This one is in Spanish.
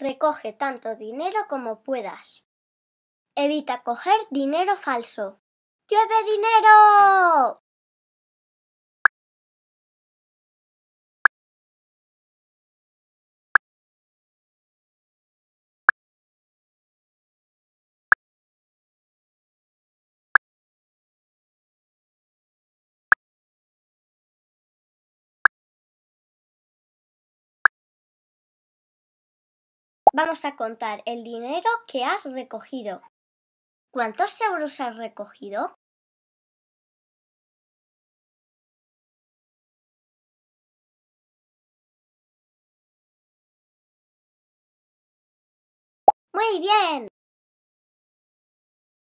Recoge tanto dinero como puedas. Evita coger dinero falso. ¡Llueve dinero! Vamos a contar el dinero que has recogido. ¿Cuántos euros has recogido? Muy bien.